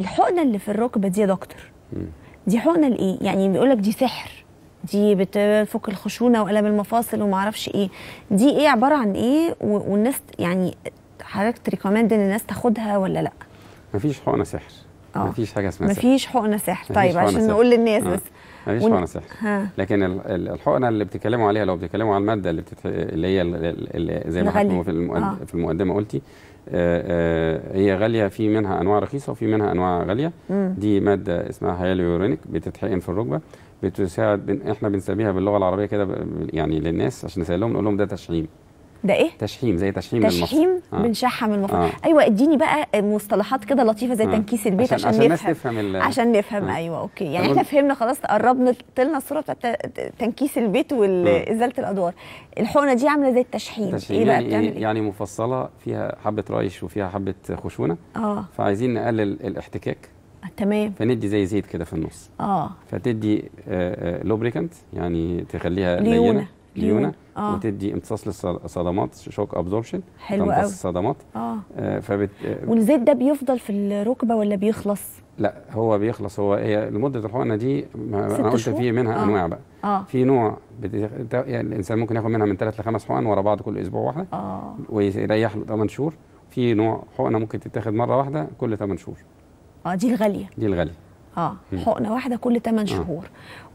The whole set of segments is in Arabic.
الحقنه اللي في الركبه دي يا دكتور دي حقنه لايه يعني بيقول لك دي سحر دي بتفك الخشونه والم المفاصل وما اعرفش ايه دي ايه عباره عن ايه والناس يعني حضرتك تريكومند ان الناس تاخدها ولا لا مفيش حقنه سحر أوه. مفيش حاجه اسمها سحر مفيش طيب، حقنه سحر طيب عشان سحر. نقول للناس آه. بس مفيش ون... حقنه سحر لكن الحقنه اللي بتتكلموا عليها لو بتتكلموا على الماده اللي بتتح... اللي هي اللي زي ما حضرتك في, المؤد... آه. في المقدمه قلتي آه آه هي غاليه في منها انواع رخيصه وفي منها انواع غاليه مم. دي ماده اسمها هياليورونيك بتتحقن في الركبه بتساعد بن... احنا بنسميها باللغه العربيه كده ب... يعني للناس عشان نسال لهم نقول لهم ده تشعيم ده ايه تشحيم زي تشحيم تشحيم آه. بنشحم المفروض آه. ايوه اديني بقى مصطلحات كده لطيفه زي آه. تنكيس البيت عشان, عشان نفهم, نفهم عشان نفهم آه. ايوه اوكي يعني احنا فهمنا خلاص قربنا طلنا الصوره بتاعت تنكيس البيت وازاله آه. الادوار الحقنه دي عامله زي التشحيم, ايه يعني بقى يعني, إيه؟, إيه؟ يعني مفصله فيها حبه رايش وفيها حبه خشونه اه فعايزين نقلل الاحتكاك آه، تمام فندي زي زيت كده في النص اه فتدي آه، لوبريكانت يعني تخليها ليونه ليونه, ليونة. آه. وتدي امتصاص للصدمات شوك ابزوربشن حلو قوي تمتص الصدمات اه, آه، فبت... آه، والزيت ده بيفضل في الركبه ولا بيخلص؟ لا هو بيخلص هو هي لمده الحقنه دي انا قلت في منها آه. انواع بقى آه. في نوع بت... يعني الانسان ممكن ياخد منها من ثلاث لخمس حقن ورا بعض كل اسبوع واحده آه. ويريح له 8 شهور في نوع حقنه ممكن تتاخد مره واحده كل 8 شهور اه دي الغاليه دي الغاليه اه حقنه واحده كل 8 شهور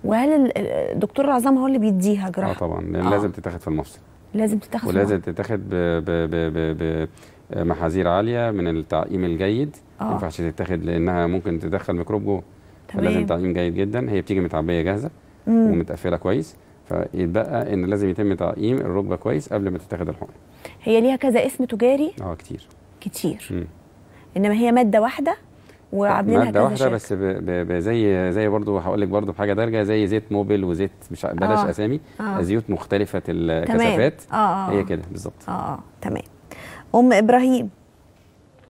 وهل الدكتور العظام هو اللي بيديها جراحه؟ اه طبعا لان آه. لازم تتاخد في المفصل لازم تتاخد ولازم تتاخد بمحاذير عاليه من التعقيم الجيد اه. ما ينفعش تتاخد لانها ممكن تدخل ميكروب جوه تمام فلازم تعقيم جيد جدا هي بتيجي متعبيه جاهزه مم. ومتقفله كويس فيتبقى ان لازم يتم تعقيم الركبه كويس قبل ما تتاخد الحقنه هي ليها كذا اسم تجاري اه كتير كتير مم. انما هي ماده واحده وعاملينها كذا واحده بس ب ب ب زي زي برضو هقول لك برضو بحاجه دارجه زي زيت موبل وزيت مش بلاش آه. اسامي آه. زيوت مختلفه الكثافات آه،, آه. آه. هي كده بالظبط اه اه تمام ام ابراهيم